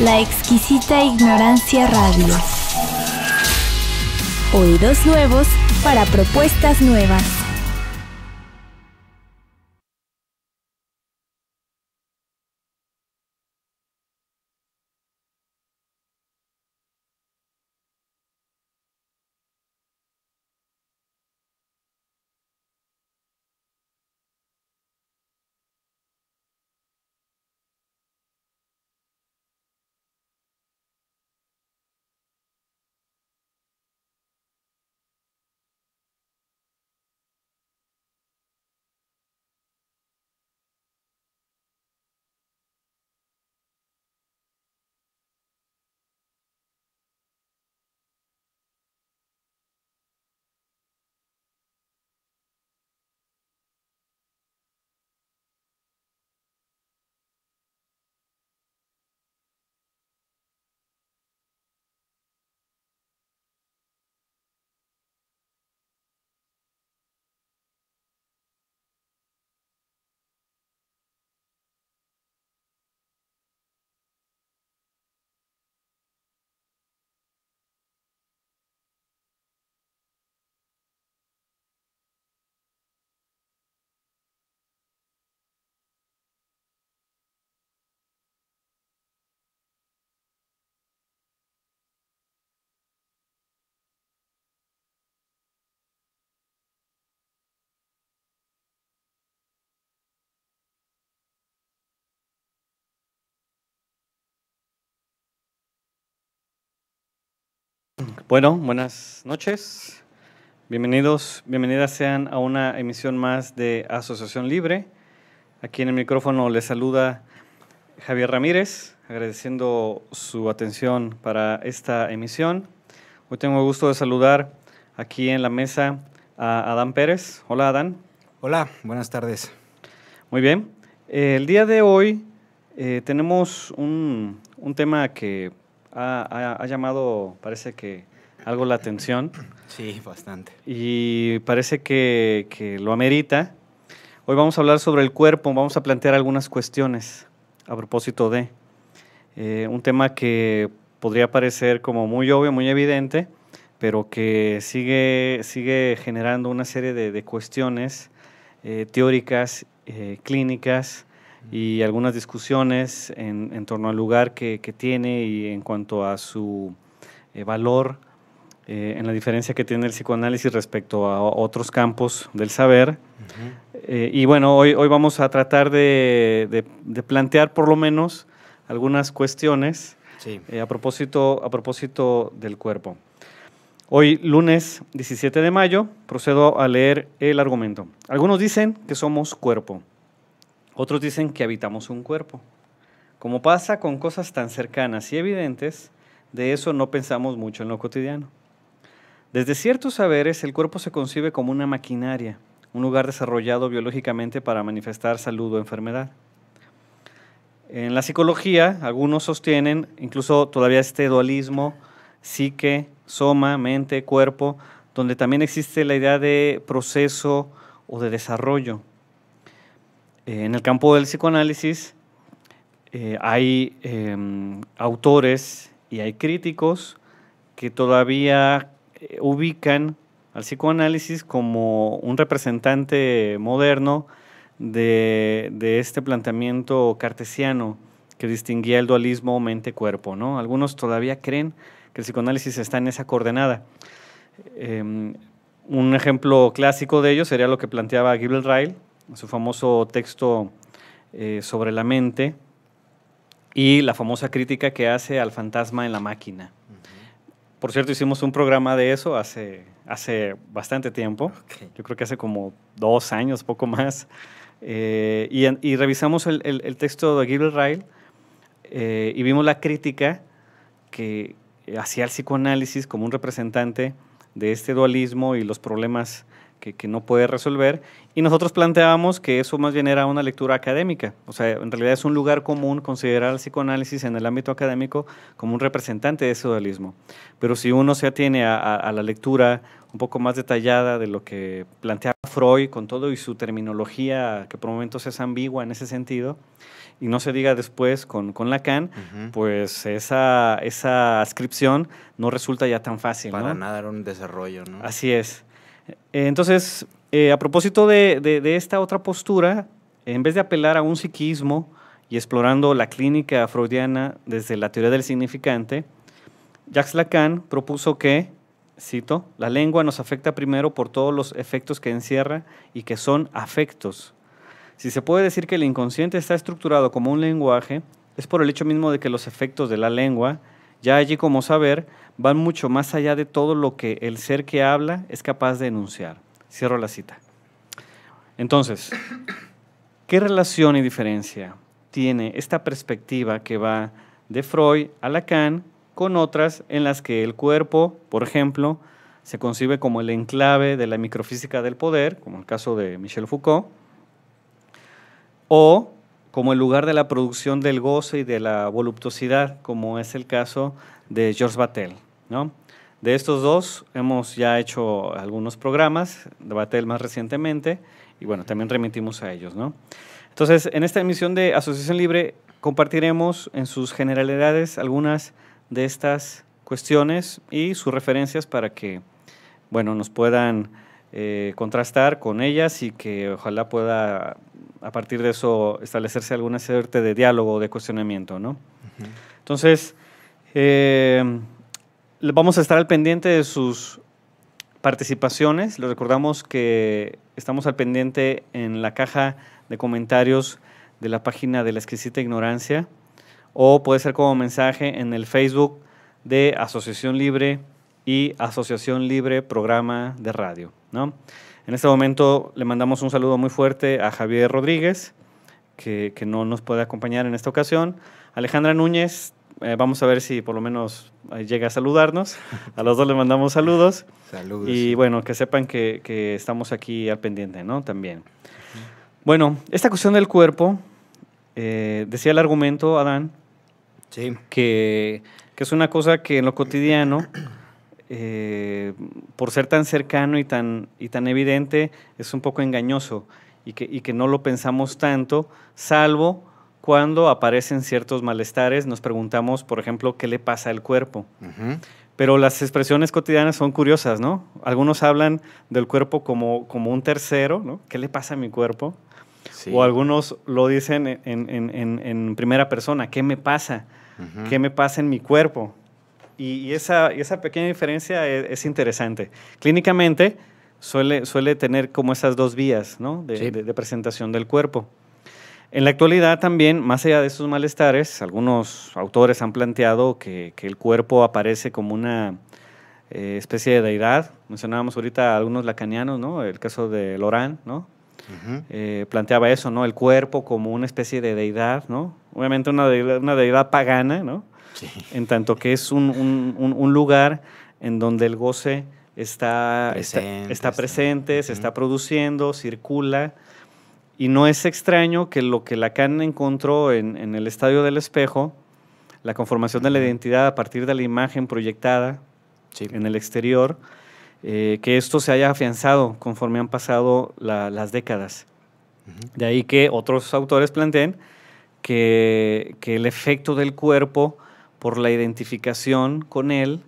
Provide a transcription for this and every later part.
La exquisita ignorancia radio. Oídos nuevos para propuestas nuevas. Bueno, buenas noches. Bienvenidos, bienvenidas sean a una emisión más de Asociación Libre. Aquí en el micrófono les saluda Javier Ramírez, agradeciendo su atención para esta emisión. Hoy tengo el gusto de saludar aquí en la mesa a Adán Pérez. Hola, Adán. Hola, buenas tardes. Muy bien. el día de hoy eh, tenemos un, un tema que ha, llamado, parece que algo la atención. Sí, bastante. Y parece que, que, lo amerita. Hoy vamos a hablar sobre el cuerpo, vamos a plantear algunas cuestiones a propósito de eh, un tema que podría parecer como muy obvio, muy evidente, pero que sigue, sigue generando una serie de, cuestiones eh, teóricas, eh, clínicas, y algunas discusiones en, torno al lugar que, tiene y en cuanto a su eh, valor, eh, en la diferencia que tiene el psicoanálisis respecto a otros campos del saber. Eh, y bueno, hoy, hoy vamos a tratar de, plantear por lo menos algunas cuestiones a, propósito, a propósito del cuerpo. Hoy, lunes 17 de mayo, procedo a leer el argumento. Algunos dicen que somos cuerpo otros dicen que habitamos un cuerpo. Como pasa con cosas tan cercanas y evidentes, de eso no pensamos mucho en lo cotidiano. Desde ciertos saberes, el cuerpo se concibe como una maquinaria, un lugar desarrollado biológicamente para manifestar salud o enfermedad. En la psicología, algunos sostienen, incluso todavía este dualismo, psique, soma, mente, cuerpo, donde también existe la idea de proceso o de desarrollo. Eh, en el campo del psicoanálisis eh, hay em, autores y hay críticos que todavía eh, ubican al psicoanálisis como un representante moderno de, este planteamiento cartesiano que distinguía el dualismo mente-cuerpo. ¿no? Algunos todavía creen que el psicoanálisis está en esa coordenada. Em, un ejemplo clásico de ello sería lo que planteaba Gilles Ryle su famoso texto eh, sobre la mente y la famosa crítica que hace al fantasma en la máquina. Por cierto, hicimos un programa de eso hace, hace bastante tiempo, yo creo que hace como dos años, poco más, eh, y, revisamos el, texto de Gilbert eh, Ryle y vimos la crítica que hacía el psicoanálisis como un representante de este dualismo y los problemas que, no puede resolver. Y nosotros planteábamos que eso más bien era una lectura académica. O sea, en realidad es un lugar común considerar el psicoanálisis en el ámbito académico como un representante de ese dualismo. Pero si uno se atiene a, a, la lectura un poco más detallada de lo que planteaba Freud con todo y su terminología, que por momentos es ambigua en ese sentido, y no se diga después con, con Lacan, pues esa, esa ascripción no resulta ya tan fácil. Para nada era un desarrollo, ¿no? Así es. Eh, entonces, eh, a propósito de, de, esta otra postura, en vez de apelar a un psiquismo y explorando la clínica freudiana desde la teoría del significante, Jacques Lacan propuso que, cito, la lengua nos afecta primero por todos los efectos que encierra y que son afectos. Si se puede decir que el inconsciente está estructurado como un lenguaje, es por el hecho mismo de que los efectos de la lengua, ya allí como saber, van mucho más allá de todo lo que el ser que habla es capaz de enunciar. Cierro la cita. Entonces, ¿qué relación y diferencia tiene esta perspectiva que va de Freud a Lacan con otras en las que el cuerpo, por ejemplo, se concibe como el enclave de la microfísica del poder, como el caso de Michel Foucault, o como el lugar de la producción del goce y de la voluptuosidad, como es el caso de George Batel. ¿no? De estos dos hemos ya hecho algunos programas, de Batel más recientemente, y bueno, también remitimos a ellos. Entonces, en esta emisión de Asociación Libre compartiremos en sus generalidades algunas de estas cuestiones y sus referencias para que, bueno, nos puedan eh, contrastar con ellas y que ojalá pueda a partir de eso establecerse alguna suerte de diálogo, de cuestionamiento, ¿no? Entonces, eh, vamos a estar al pendiente de sus participaciones. Les recordamos que estamos al pendiente en la caja de comentarios de la página de la exquisita ignorancia o puede ser como mensaje en el Facebook de Asociación Libre y Asociación Libre Programa de Radio. ¿no? En este momento le mandamos un saludo muy fuerte a Javier Rodríguez, que, que no nos puede acompañar en esta ocasión. Alejandra Núñez eh, vamos a ver si por lo menos eh, llega a saludarnos. A los dos le mandamos saludos. Saludos. Y bueno, que sepan que, estamos aquí al pendiente, ¿no? También. Bueno, esta cuestión del cuerpo, eh, decía el argumento, Adán, sí. que, es una cosa que en lo cotidiano, por ser tan cercano y tan, y tan evidente, es un poco engañoso y que, y que no lo pensamos tanto, salvo cuando aparecen ciertos malestares, nos preguntamos, por ejemplo, qué le pasa al cuerpo. Pero las expresiones cotidianas son curiosas, ¿no? Algunos hablan del cuerpo como, como un tercero, ¿no? ¿Qué le pasa a mi cuerpo? O algunos lo dicen en, primera persona, ¿qué me pasa? ¿Qué me pasa en mi cuerpo? Y, esa, esa pequeña diferencia e, es, interesante. Clínicamente suele, suele tener como esas dos vías, ¿no? de presentación del cuerpo. En la actualidad también, más allá de esos malestares, algunos autores han planteado que, el cuerpo aparece como una eh, especie de deidad. Mencionábamos ahorita a algunos lacanianos, ¿no? El caso de Lorán, ¿no? Eh, planteaba eso, ¿no? El cuerpo como una especie de deidad, ¿no? Obviamente una deidad, pagana, ¿no? En tanto que es un, lugar en donde el goce está presente, se está produciendo, circula. Y no es extraño que lo que Lacan encontró en, el estadio del espejo, la conformación de la identidad a partir de la imagen proyectada en el exterior, eh, que esto se haya afianzado conforme han pasado las décadas. De ahí que otros autores planteen que, el efecto del cuerpo por la identificación con él,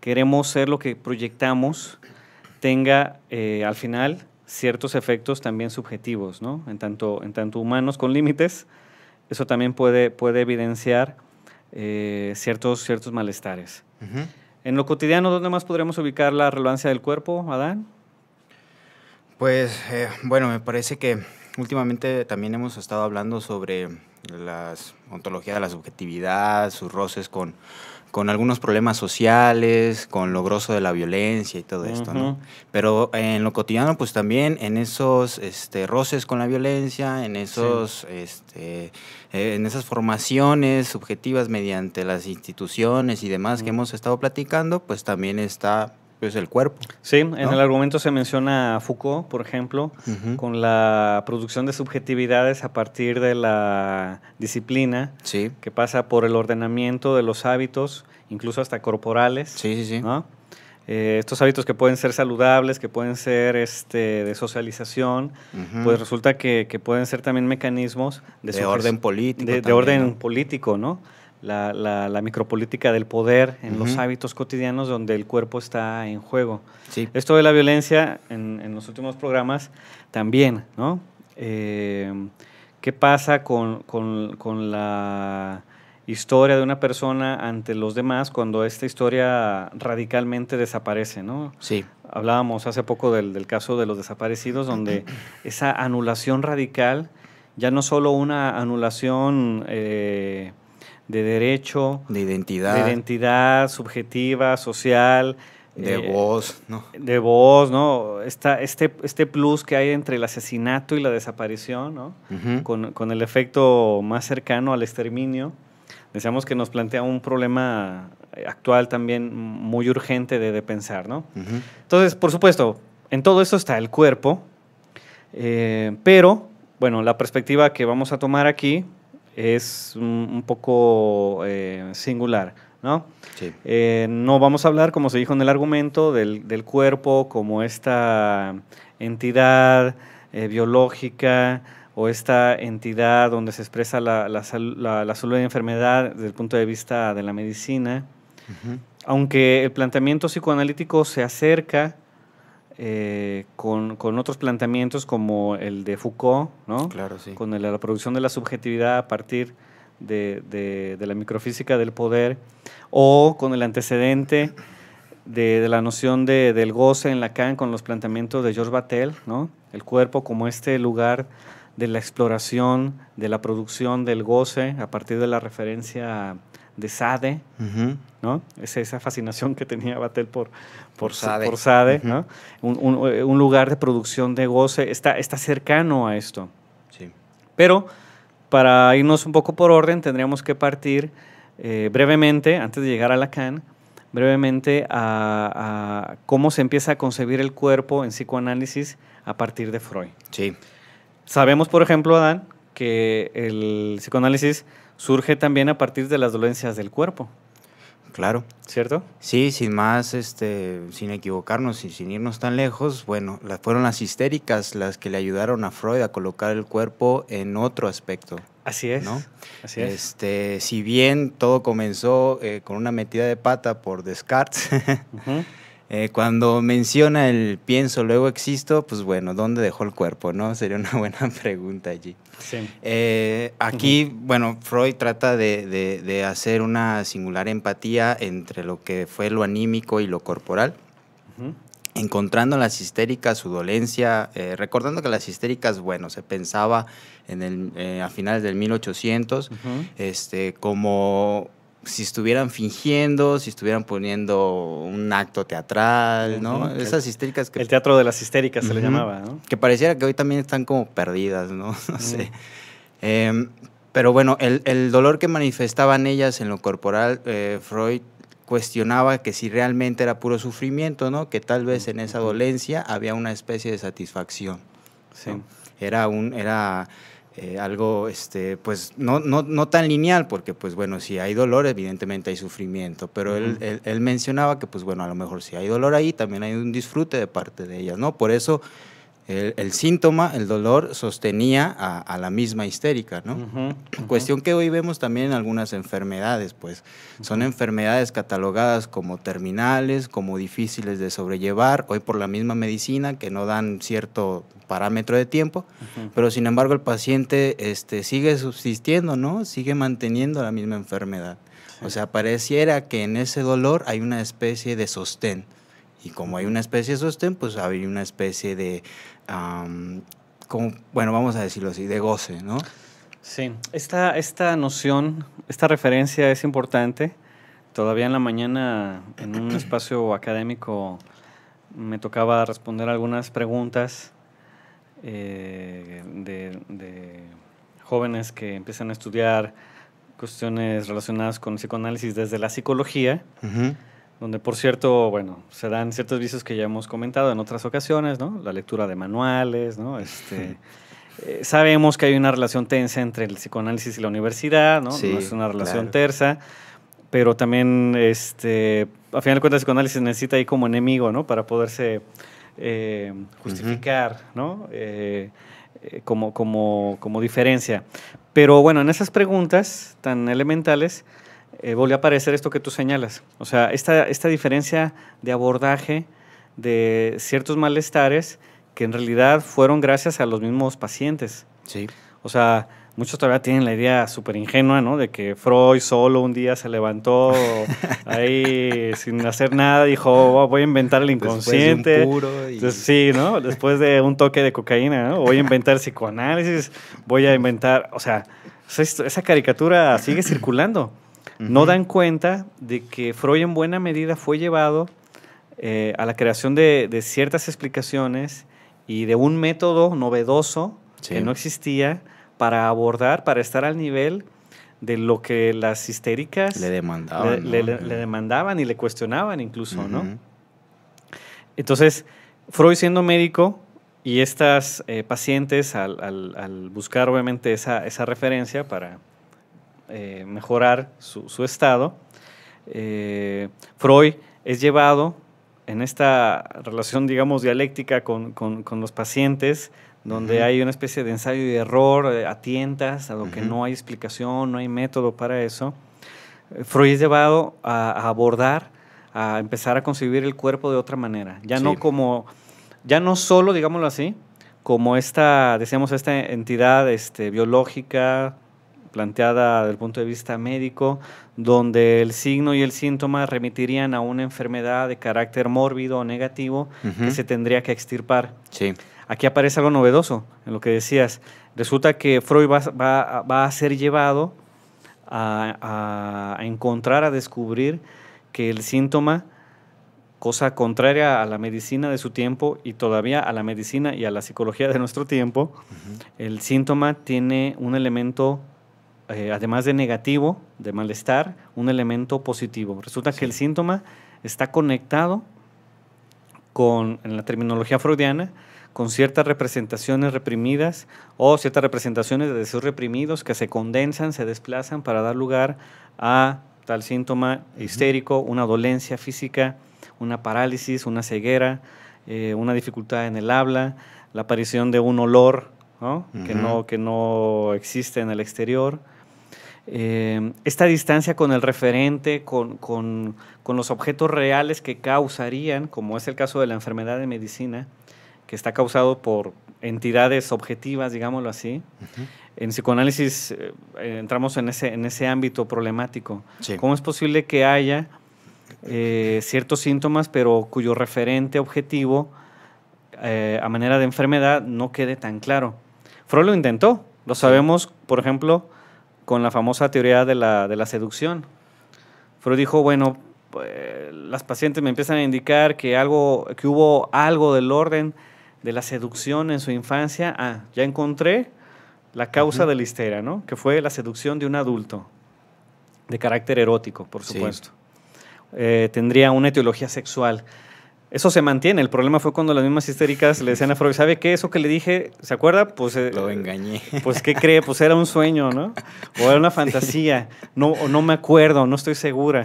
queremos ser lo que proyectamos, tenga eh, al final ciertos efectos también subjetivos, ¿no? En tanto, en tanto humanos con límites, eso también puede, puede evidenciar eh, ciertos, ciertos malestares. En lo cotidiano, ¿dónde más podríamos ubicar la relevancia del cuerpo, Adán? Pues eh, bueno, me parece que últimamente también hemos estado hablando sobre las ontología de la subjetividad, sus roces con, con algunos problemas sociales, con lo grosso de la violencia y todo esto, ¿no? Pero en lo cotidiano, pues también en esos este, roces con la violencia, en esos, este, eh, en esas formaciones subjetivas mediante las instituciones y demás que hemos estado platicando, pues también está es el cuerpo. Sí, en el argumento se menciona Foucault, por ejemplo, con la producción de subjetividades a partir de la disciplina, que pasa por el ordenamiento de los hábitos, incluso hasta corporales. Eh, estos hábitos que pueden ser saludables, que pueden ser este, de socialización, pues resulta que, pueden ser también mecanismos de, orden político. de orden político, ¿no? la, micropolítica del poder en los hábitos cotidianos donde el cuerpo está en juego. Esto de la violencia en, en, los últimos programas también, ¿no? Eh, ¿Qué pasa con, la historia de una persona ante los demás cuando esta historia radicalmente desaparece, ¿no? Sí. Hablábamos hace poco del, caso de los desaparecidos, donde esa anulación radical, ya no solo una anulación eh, de derecho, de identidad, de identidad subjetiva, social, de eh, voz, De voz, ¿no? Esta, este, este plus que hay entre el asesinato y la desaparición, ¿no? con, el efecto más cercano al exterminio. Decíamos que nos plantea un problema eh, actual también muy urgente de, pensar, ¿no? Entonces, por supuesto, en todo eso está el cuerpo, eh, pero, bueno, la perspectiva que vamos a tomar aquí es un, poco eh, singular. ¿no? Eh, no vamos a hablar, como se dijo en el argumento, del, cuerpo como esta entidad eh, biológica o esta entidad donde se expresa la, la, la, la, salud de enfermedad desde el punto de vista de la medicina. Aunque el planteamiento psicoanalítico se acerca eh, con, otros planteamientos como el de Foucault, ¿no? Claro, Con la producción de la subjetividad a partir de, la microfísica del poder, o con el antecedente de, la noción del goce en Lacan con los planteamientos de George Batel, ¿no? El cuerpo como este lugar de la exploración, de la producción del goce a partir de la referencia de Sade, ¿no? Es esa fascinación que tenía Batel por, por SADE, eh, un, lugar de producción de goce, está, está cercano a esto. Pero para irnos un poco por orden, tendríamos que partir eh, brevemente, antes de llegar a Lacan, brevemente a, cómo se empieza a concebir el cuerpo en psicoanálisis a partir de Freud. Sabemos, por ejemplo, Adán, que el psicoanálisis surge también a partir de las dolencias del cuerpo claro. ¿Cierto? Sí, sin más, este, sin equivocarnos y sin irnos tan lejos, bueno, fueron las histéricas las que le ayudaron a Freud a colocar el cuerpo en otro aspecto. Así es. ¿no? Así es. Este, si bien todo comenzó eh, con una metida de pata por Descartes, Eh, cuando menciona el pienso, luego existo, pues bueno, ¿dónde dejó el cuerpo? ¿no? Sería una buena pregunta allí. Sí. Eh, aquí, bueno, Freud trata de, hacer una singular empatía entre lo que fue lo anímico y lo corporal. Encontrando en las histéricas su dolencia, eh, recordando que las histéricas, bueno, se pensaba en el, a finales del 1800 este, como si estuvieran fingiendo, si estuvieran poniendo un acto teatral, ¿no? Esas histéricas que... El teatro de las histéricas se le llamaba, ¿no? Que pareciera que hoy también están como perdidas, ¿no? No sé. Em, pero bueno, el, dolor que manifestaban ellas en lo corporal, eh, Freud cuestionaba que si realmente era puro sufrimiento, ¿no? Que tal vez en esa dolencia había una especie de satisfacción. Sí. Era un... Era, eh, algo este, pues no, no, tan lineal, porque pues bueno, si hay dolor, evidentemente hay sufrimiento, pero él, mencionaba que pues bueno, a lo mejor si hay dolor ahí, también hay un disfrute de parte de ella, ¿no? Por eso el, síntoma, el dolor, sostenía a, la misma histérica, ¿no? Cuestión que hoy vemos también en algunas enfermedades, pues. Son enfermedades catalogadas como terminales, como difíciles de sobrellevar, hoy por la misma medicina, que no dan cierto parámetro de tiempo, pero sin embargo el paciente este, sigue subsistiendo, ¿no? Sigue manteniendo la misma enfermedad. O sea, pareciera que en ese dolor hay una especie de sostén. Y como hay una especie de sostén, pues hay una especie de bueno, vamos a decirlo así, de goce, ¿no? Sí, esta, esta noción, esta referencia es importante. Todavía en la mañana, en un espacio académico, me tocaba responder algunas preguntas eh, de, jóvenes que empiezan a estudiar cuestiones relacionadas con psicoanálisis desde la psicología donde por cierto, bueno, se dan ciertos vicios que ya hemos comentado en otras ocasiones, ¿no? La lectura de manuales, ¿no? Este, eh, sabemos que hay una relación tensa entre el psicoanálisis y la universidad, ¿no? es una relación tersa, pero también, este, a final de cuentas, el psicoanálisis necesita ahí como enemigo, ¿no? Para poderse eh, justificar, ¿no? Eh, como, como diferencia. Pero bueno, en esas preguntas tan elementales, eh, volvió a aparecer esto que tú señalas. O sea, esta, esta diferencia de abordaje de ciertos malestares que en realidad fueron gracias a los mismos pacientes. Sí. O sea, muchos todavía tienen la idea súper ingenua, ¿no? De que Freud solo un día se levantó ahí sin hacer nada, dijo, oh, voy a inventar el inconsciente. Después sí, ¿no? Después de un toque de cocaína, Voy a inventar psicoanálisis, voy a inventar, o sea, esa caricatura sigue circulando no dan cuenta de que Freud en buena medida fue llevado eh, a la creación de, ciertas explicaciones y de un método novedoso que no existía para abordar, para estar al nivel de lo que las histéricas le demandaban, le, demandaban y le cuestionaban incluso, ¿no? Entonces, Freud siendo médico y estas eh, pacientes al, buscar obviamente esa referencia para, eh, mejorar su, estado, eh, Freud es llevado en esta relación, digamos, dialéctica con, los pacientes, donde hay una especie de ensayo y error, eh, a tientas, a lo que no hay explicación, no hay método para eso. Freud es llevado a, abordar, a empezar a concebir el cuerpo de otra manera, ya no como, ya no solo, digámoslo así, como esta, decíamos, esta entidad este, biológica, planteada desde punto de vista médico, donde el signo y el síntoma remitirían a una enfermedad de carácter mórbido o negativo que se tendría que extirpar. Aquí aparece algo novedoso en lo que decías. Resulta que Freud va, a ser llevado a, encontrar, a descubrir que el síntoma cosa contraria a la medicina de su tiempo y todavía a la medicina y a la psicología de nuestro tiempo, el síntoma tiene un elemento eh, además de negativo, de malestar, un elemento positivo. Resulta que el síntoma está conectado con, en la terminología freudiana, con ciertas representaciones reprimidas o ciertas representaciones de deseos reprimidos que se condensan, se desplazan para dar lugar a tal síntoma histérico, una dolencia física, una parálisis, una ceguera, eh, una dificultad en el habla, la aparición de un olor Que, no, que no existe en el exterior, Em, esta distancia con el referente, con, los objetos reales que causarían, como es el caso de la enfermedad de medicina, que está causado por entidades objetivas, digámoslo así. En psicoanálisis eh, eh, entramos en ese, ámbito problemático. ¿Cómo es posible que haya eh, ciertos síntomas, pero cuyo referente objetivo a manera de enfermedad no quede tan claro. Freud lo intentó, lo sabemos, por ejemplo, con la famosa teoría de la, seducción. Freud dijo, bueno, pues, las pacientes me empiezan a indicar que, algo, que hubo algo del orden de la seducción en su infancia. Ah, ya encontré la causa de la ¿no? Que fue la seducción de un adulto, de carácter erótico, por supuesto. Eh, tendría una etiología sexual. Eso se mantiene. El problema fue cuando las mismas histéricas le decían a Freud, ¿sabe qué? Eso que le dije, ¿se acuerda? Pues... Eh, Lo engañé. Pues, ¿qué cree? Pues era un sueño, ¿no? O era una fantasía. No, no me acuerdo, no estoy segura.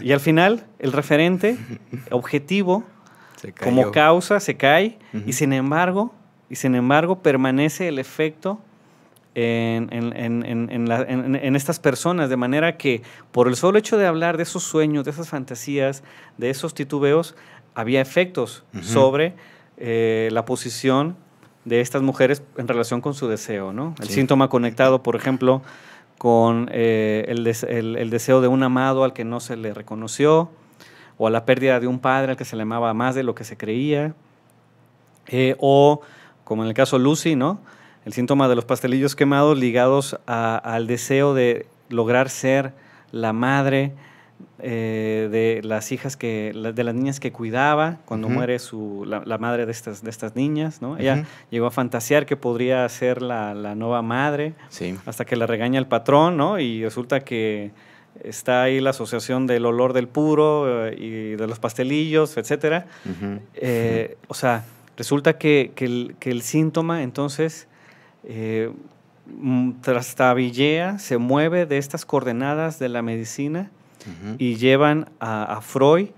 Y al final, el referente objetivo, como causa, se cae. Y sin embargo, y sin embargo, permanece el efecto en, en, estas personas, de manera que por el solo hecho de hablar de esos sueños, de esas fantasías, de esos titubeos, había efectos sobre eh, la posición de estas mujeres en relación con su deseo, ¿no? El síntoma conectado, por ejemplo, con eh, el, deseo de un amado al que no se le reconoció, o a la pérdida de un padre al que se le amaba más de lo que se creía, eh, o, como en el caso Lucy, ¿no? El síntoma de los pastelillos quemados ligados al deseo de lograr ser la madre eh, de las hijas que, de las niñas que cuidaba cuando muere su, la, madre de estas, de estas niñas, ¿no? Ella llegó a fantasear que podría ser la, nueva madre, hasta que la regaña el patrón, ¿no? Y resulta que está ahí la asociación del olor del puro eh, y de los pastelillos, etcétera. Eh, o sea, resulta que, el, que el, síntoma entonces mm, trastabillea, se mueve de estas coordenadas de la medicina y llevan a, Freud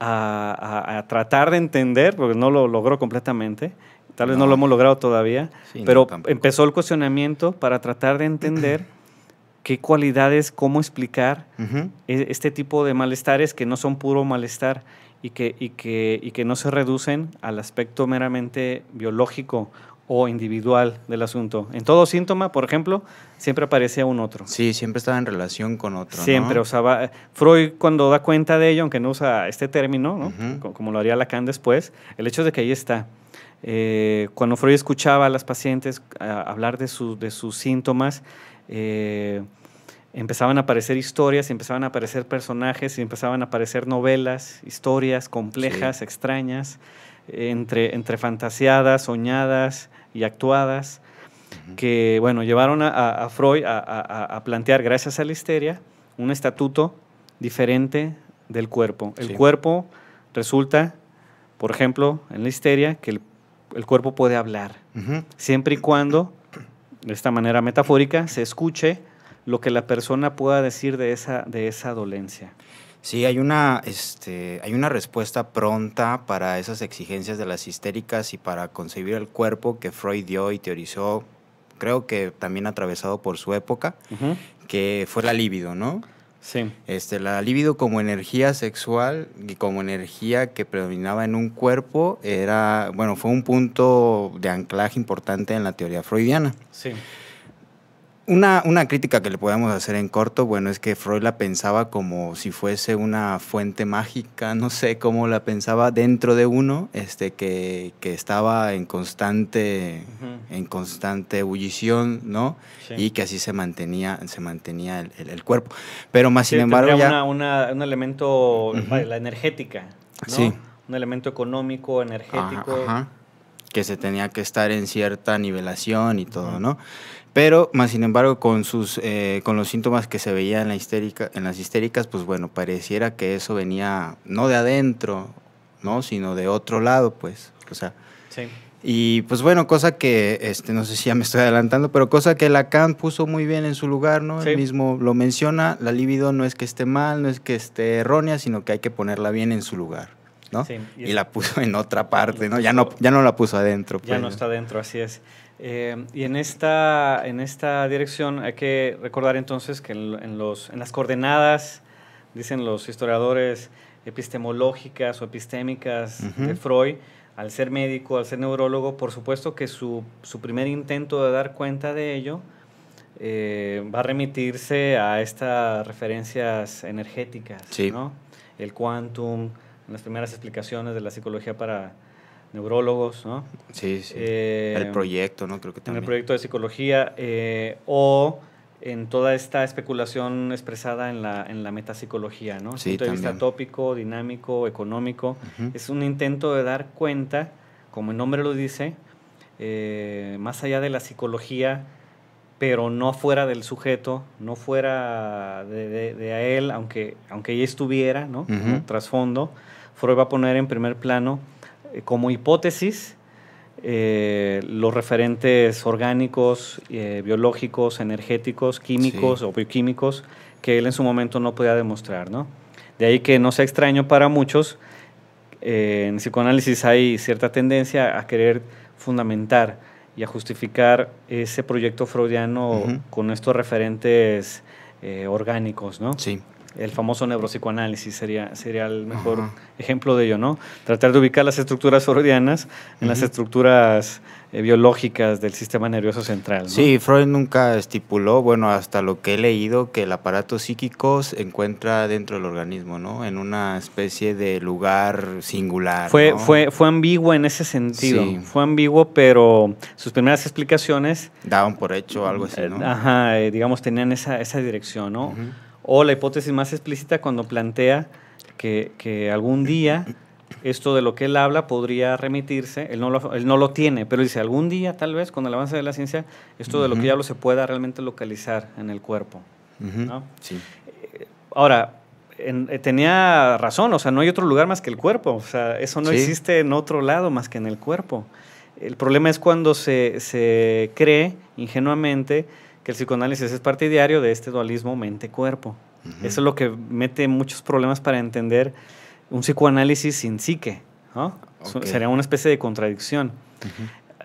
a, tratar de entender, porque no lo logró completamente, tal vez no, lo hemos logrado todavía, pero empezó el cuestionamiento para tratar de entender qué cualidades, cómo explicar e, este tipo de malestares que no son puro malestar y que, y que, y que no se reducen al aspecto meramente biológico o individual del asunto. En todo síntoma, por ejemplo, siempre aparecía un otro. Sí, siempre estaba en relación con otro. Siempre, o sea, Freud cuando da cuenta de ello, aunque no usa este término, como lo haría Lacan después, el hecho de que ahí está. Eh, cuando Freud escuchaba a las pacientes hablar de, sus síntomas, eh, empezaban a aparecer historias, empezaban a aparecer personajes, empezaban a aparecer novelas, historias complejas, extrañas, eh, entre, entre fantaseadas, soñadas, y actuadas, que bueno, llevaron a, Freud a, plantear, gracias a la histeria, un estatuto diferente del cuerpo. El cuerpo resulta, por ejemplo, en la histeria, que el, cuerpo puede hablar, siempre y cuando, de esta manera metafórica, se escuche lo que la persona pueda decir de esa, de esa dolencia. Sí, hay una, este, hay una respuesta pronta para esas exigencias de las histéricas y para concebir el cuerpo que Freud dio y teorizó, creo que también atravesado por su época, que fue la libido, ¿no? Sí. Este, la libido como energía sexual y como energía que predominaba en un cuerpo era, bueno, fue un punto de anclaje importante en la teoría freudiana. Sí. Una, crítica que le podemos hacer en corto, bueno, es que Freud la pensaba como si fuese una fuente mágica, no sé cómo la pensaba dentro de uno, este, que, estaba en constante, en constante ebullición, ¿no? Y que así se mantenía, se mantenía el, cuerpo. Pero más sin embargo. Ya... Una, un elemento, la energética, ¿no? Sí. Un elemento económico, energético. Que se tenía que estar en cierta nivelación y todo, ¿no? Pero, más sin embargo, con, sus, eh, con los síntomas que se veían en, la histérica, en las histéricas, pues bueno, pareciera que eso venía no de adentro, ¿no? Sino de otro lado, pues. O sea, Y pues bueno, cosa que, este, no sé si ya me estoy adelantando, pero cosa que Lacan puso muy bien en su lugar, ¿no? el Él mismo lo menciona, la libido no es que esté mal, no es que esté errónea, sino que hay que ponerla bien en su lugar, ¿no? y, la puso en otra parte, ¿no? Ya no, ya no la puso adentro. ya pues, no está adentro, así es. Eh, y en esta, en esta dirección hay que recordar entonces que en, los, en las coordenadas, dicen los historiadores, epistemológicas o epistémicas de Freud, al ser médico, al ser neurólogo, por supuesto que su, primer intento de dar cuenta de ello eh, va a remitirse a estas referencias energéticas, ¿no? el quantum, las primeras explicaciones de la psicología para, neurólogos, ¿no? Sí, sí. Eh, el proyecto, ¿no? Creo que también. En el proyecto de psicología eh, o en toda esta especulación expresada en la, en la metapsicología, ¿no? Sí, punto de tópico, dinámico, económico. Es un intento de dar cuenta, como el nombre lo dice, eh, más allá de la psicología, pero no fuera del sujeto, no fuera de, a él, aunque, aunque ella estuviera, ¿no? Trasfondo. Freud va a poner en primer plano eh, como hipótesis eh, los referentes orgánicos, eh, biológicos, energéticos, químicos o bioquímicos que él en su momento no podía demostrar. ¿no? De ahí que no sea extraño para muchos, en psicoanálisis hay cierta tendencia a querer fundamentar y a justificar ese proyecto freudiano con estos referentes orgánicos. ¿no? Sí el famoso neuropsicoanálisis sería, sería el mejor ejemplo de ello, ¿no? Tratar de ubicar las estructuras freudianas en las estructuras eh, biológicas del sistema nervioso central. Sí, Freud nunca estipuló, bueno, hasta lo que he leído, que el aparato psíquico se encuentra dentro del organismo, ¿no? En una especie de lugar singular. Fue, fue, fue ambiguo en ese sentido. Fue ambiguo, pero sus primeras explicaciones. Daban por hecho algo así, ¿no? Eh, ajá, eh, digamos, tenían esa, dirección, ¿no? o la hipótesis más explícita cuando plantea que, algún día esto de lo que él habla podría remitirse, él no, lo, tiene, pero dice, algún día tal vez con el avance de la ciencia, esto de lo que yo hablo se pueda realmente localizar en el cuerpo. sí. Eh, ahora, eh, tenía razón, o sea, no hay otro lugar más que el cuerpo, o sea, eso no existe en otro lado más que en el cuerpo. El problema es cuando se, se cree ingenuamente el psicoanálisis es partidario de este dualismo mente-cuerpo. Eso es lo que mete muchos problemas para entender un psicoanálisis sin psique. Sería una especie de contradicción.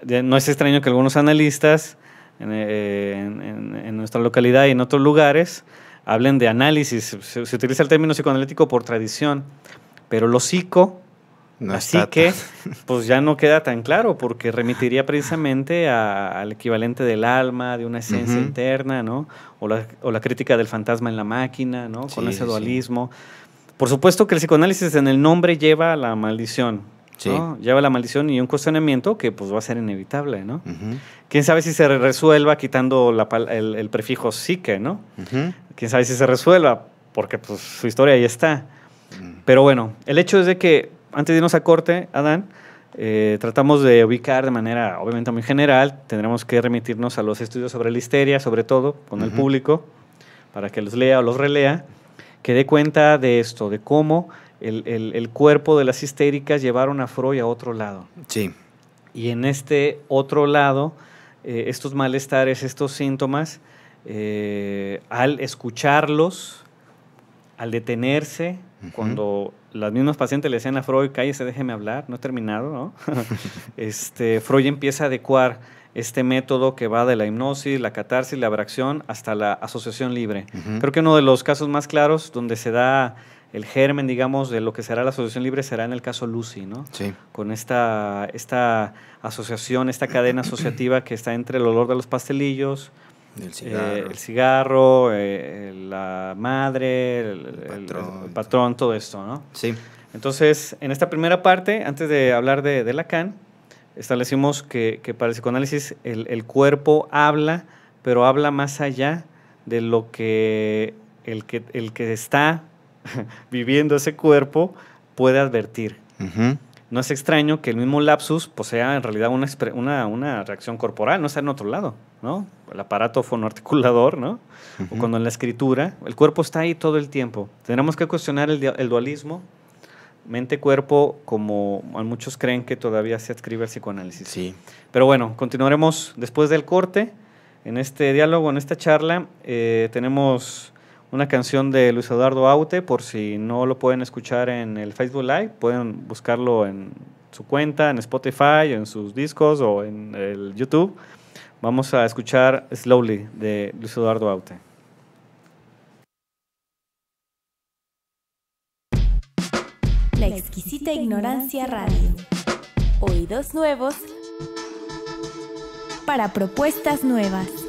No es extraño que algunos analistas eh, en, nuestra localidad y en otros lugares hablen de análisis. Se, se utiliza el término psicoanalítico por tradición, pero lo psico Así que, pues ya no queda tan claro, porque remitiría precisamente al equivalente del alma, de una esencia interna, ¿no? O la, crítica del fantasma en la máquina, ¿no? Con ese dualismo. Por supuesto que el psicoanálisis en el nombre lleva a la maldición, Sí. ¿no? Lleva la maldición y un cuestionamiento que pues va a ser inevitable, ¿no? Quién sabe si se resuelva quitando el, prefijo psique, ¿no? Quién sabe si se resuelva, porque pues su historia ahí está. Mm. Pero bueno, el hecho es de que antes de irnos a corte, Adán, eh, tratamos de ubicar de manera obviamente muy general, tendremos que remitirnos a los estudios sobre la histeria, sobre todo con el público, para que los lea o los relea, que dé cuenta de esto, de cómo el, el, cuerpo de las histéricas llevaron a Freud a otro lado. Sí. Y en este otro lado, eh, estos malestares, estos síntomas, eh, al escucharlos, al detenerse, cuando las mismas pacientes le decían a Freud, cállese, déjeme hablar, no he terminado, ¿no? este, Freud empieza a adecuar este método que va de la hipnosis, la catarsis, la abracción hasta la asociación libre. Creo que uno de los casos más claros donde se da el germen, digamos, de lo que será la asociación libre será en el caso Lucy, ¿no? Con esta, esta asociación, esta cadena asociativa que está entre el olor de los pastelillos, eh, el cigarro, eh, la madre, el, patrón, todo esto, ¿no? Sí. Entonces, en esta primera parte, antes de hablar de, Lacan, establecimos que, para el psicoanálisis el, cuerpo habla, pero habla más allá de lo que el que, el que está viviendo ese cuerpo puede advertir. Ajá no es extraño que el mismo lapsus posea pues, en realidad una, una, reacción corporal, no está en otro lado, ¿no? El aparato fonoarticulador, ¿no? O cuando en la escritura, el cuerpo está ahí todo el tiempo. Tenemos que cuestionar el, dualismo mente-cuerpo, como muchos creen que todavía se adscribe al psicoanálisis. Sí. Pero bueno, continuaremos después del corte. En este diálogo, en esta charla, eh, tenemos una canción de Luis Eduardo Aute, por si no lo pueden escuchar en el Facebook Live, pueden buscarlo en su cuenta, en Spotify, en sus discos o en el YouTube. Vamos a escuchar Slowly de Luis Eduardo Aute. La exquisita ignorancia radio. Oídos nuevos para propuestas nuevas.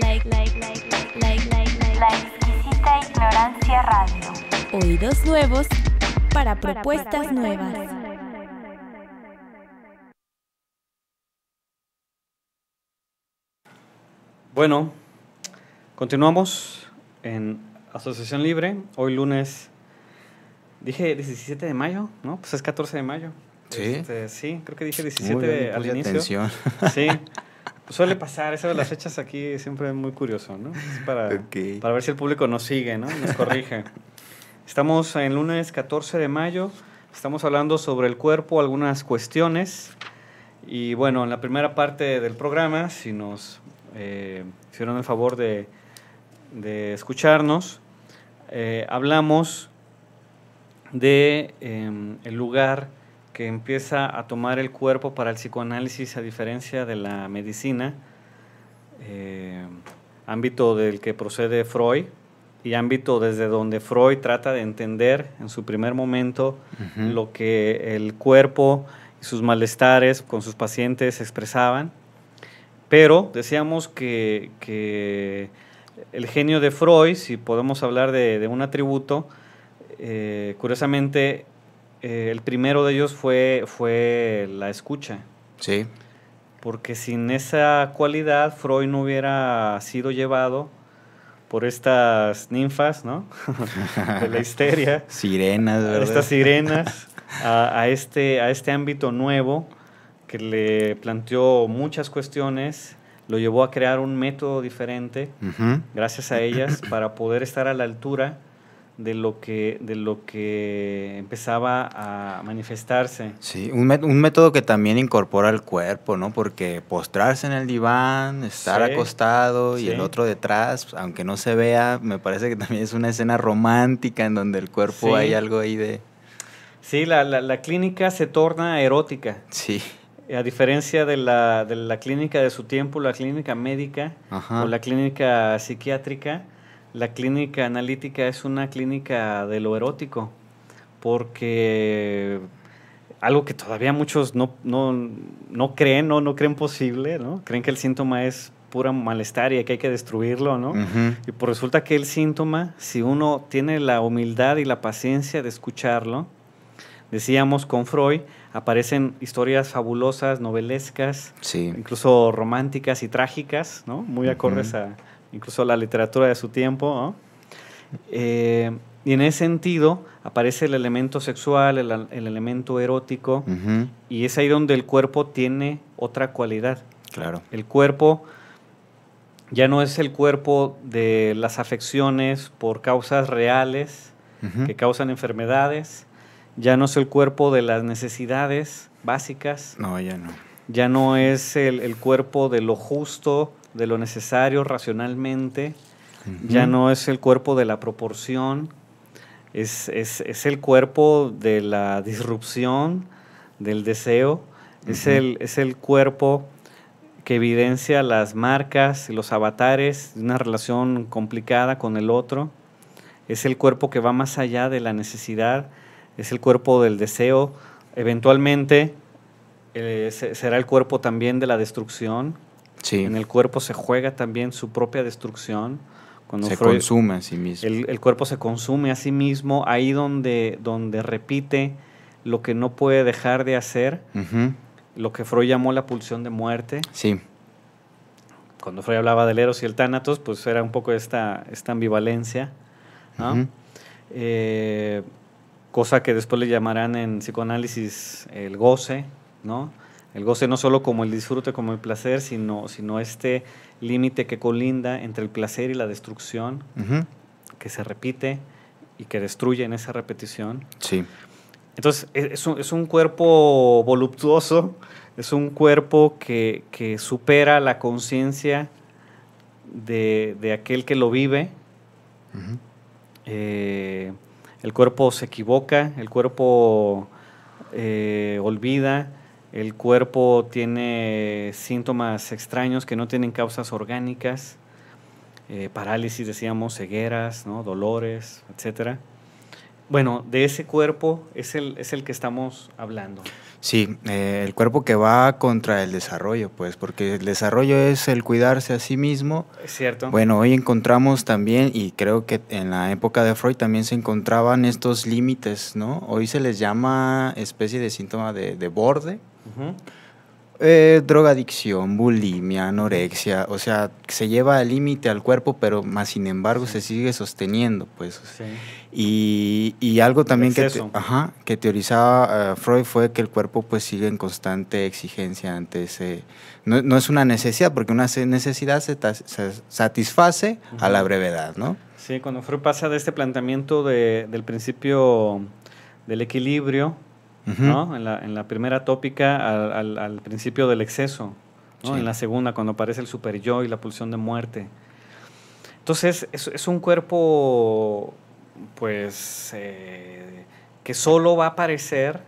La exquisita ignorancia radio. Oídos nuevos para propuestas nuevas. Bueno, continuamos en Asociación Libre. Hoy lunes, dije 17 de mayo, ¿no? Pues es 14 de mayo. Sí. Este, sí, creo que dije 17 al inicio. Sí. Suele ah. pasar, eso de las fechas aquí siempre es muy curioso, ¿no? Es para, para ver si el público nos sigue, ¿no? Nos corrige. Estamos en lunes 14 de mayo, estamos hablando sobre el cuerpo, algunas cuestiones. Y bueno, en la primera parte del programa, si nos eh, hicieron el favor de, escucharnos, eh, hablamos de em, el lugar que empieza a tomar el cuerpo para el psicoanálisis a diferencia de la medicina, eh, ámbito del que procede Freud y ámbito desde donde Freud trata de entender en su primer momento lo que el cuerpo y sus malestares con sus pacientes expresaban. Pero decíamos que, el genio de Freud, si podemos hablar de, un atributo, eh, curiosamente eh, el primero de ellos fue, fue la escucha. Sí. Porque sin esa cualidad Freud no hubiera sido llevado por estas ninfas, ¿no? de la histeria. Sirenas, ¿verdad? Estas sirenas a, este, a este ámbito nuevo que le planteó muchas cuestiones, lo llevó a crear un método diferente, gracias a ellas, para poder estar a la altura de lo que, de lo que empezaba a manifestarse. Sí, un, método que también incorpora el cuerpo, ¿no? Porque postrarse en el diván, estar acostado y el otro detrás, aunque no se vea, me parece que también es una escena romántica en donde el cuerpo hay algo ahí de... Sí, la, clínica se torna erótica. Sí. A diferencia de la, clínica de su tiempo, la clínica médica o la clínica psiquiátrica, la clínica analítica es una clínica de lo erótico, porque algo que todavía muchos no, creen, no, no creen posible, ¿no? Creen que el síntoma es pura malestar y que hay que destruirlo, ¿no? Y por pues resulta que el síntoma, si uno tiene la humildad y la paciencia de escucharlo, decíamos con Freud, aparecen historias fabulosas, novelescas, incluso románticas y trágicas, ¿no? Muy acordes a incluso la literatura de su tiempo. Eh, y en ese sentido aparece el elemento sexual, el, elemento erótico, y es ahí donde el cuerpo tiene otra cualidad. Claro. El cuerpo ya no es el cuerpo de las afecciones por causas reales que causan enfermedades, ya no es el cuerpo de las necesidades básicas. No, ya no. Ya no es el, el cuerpo de lo justo, de lo necesario racionalmente, ya no es el cuerpo de la proporción, es, el cuerpo de la disrupción, del deseo, es, el, es el cuerpo que evidencia las marcas, los avatares de una relación complicada con el otro. Es el cuerpo que va más allá de la necesidad, es el cuerpo del deseo. Eventualmente eh, será el cuerpo también de la destrucción, en el cuerpo se juega también su propia destrucción. Cuando se consume a sí mismo. El, cuerpo se consume a sí mismo, ahí donde, donde repite lo que no puede dejar de hacer, lo que Freud llamó la pulsión de muerte. Sí. Cuando Freud hablaba del Eros y el Tánatos, pues era un poco esta, esta ambivalencia, eh, cosa que después le llamarán en psicoanálisis el goce, ¿no? El goce no solo como el disfrute, como el placer, sino, sino este límite que colinda entre el placer y la destrucción, que se repite y que destruye en esa repetición. Sí. Entonces, e, es un, cuerpo voluptuoso, es un cuerpo que, supera la conciencia de, aquel que lo vive. Eh, el cuerpo se equivoca, el cuerpo eh, olvida, el cuerpo tiene síntomas extraños que no tienen causas orgánicas, eh, parálisis, decíamos, cegueras, ¿no? dolores, etc. Bueno, de ese cuerpo es el, es el que estamos hablando. Sí, eh, el cuerpo que va contra el desarrollo, pues, porque el desarrollo es el cuidarse a sí mismo. Es cierto. Bueno, hoy encontramos también, y creo que en la época de Freud también se encontraban estos límites, ¿no? Hoy se les llama especie de síntoma de borde, droga adicción eh, drogadicción, bulimia, anorexia, o sea, se lleva al límite al cuerpo, pero más sin embargo se sigue sosteniendo, pues. Y, y, algo también que, ajá, que teorizaba eh, Freud fue que el cuerpo pues sigue en constante exigencia ante ese... No, no es una necesidad, porque una necesidad se, satisface a la brevedad, ¿no? Sí, cuando Freud pasa de este planteamiento de, del principio del equilibrio en la, primera tópica al, principio del exceso, en la segunda cuando aparece el super yo y la pulsión de muerte. Entonces es, un cuerpo pues eh, que solo va a aparecer,